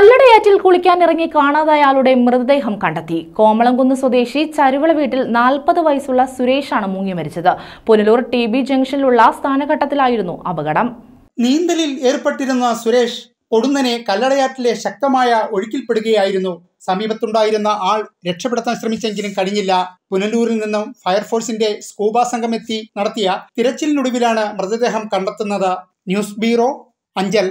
കല്ലടയാറ്റിൽ കുളിക്കാനിറങ്ങി കാണാതായാളുടെ മൃതദേഹം കണ്ടെത്തി കോമളംകുന്ന് സ്വദേശി ചരുവള വീട്ടിൽ നാൽപ്പത് വയസ്സുള്ള സുരേഷാണ് മുങ്ങി മരിച്ചത് പുനലൂർ ടി ബി ജംഗ്ഷനിലുള്ള സ്ഥാനഘട്ടത്തിലായിരുന്നു അപകടം നീന്തലിൽ ഏർപ്പെട്ടിരുന്ന സുരേഷ് ഒടുന്നനെ കല്ലടയാറ്റിലെ ശക്തമായ ഒഴുക്കിൽപ്പെടുകയായിരുന്നു സമീപത്തുണ്ടായിരുന്ന ആൾ രക്ഷപ്പെടുത്താൻ ശ്രമിച്ചെങ്കിലും കഴിഞ്ഞില്ല പുനലൂരിൽ നിന്നും ഫയർഫോഴ്സിന്റെ സ്കൂബ സംഘം എത്തി നടത്തിയ തിരച്ചിലിനൊടുവിലാണ് മൃതദേഹം കണ്ടെത്തുന്നത് ന്യൂസ് ബ്യൂറോ അഞ്ചൽ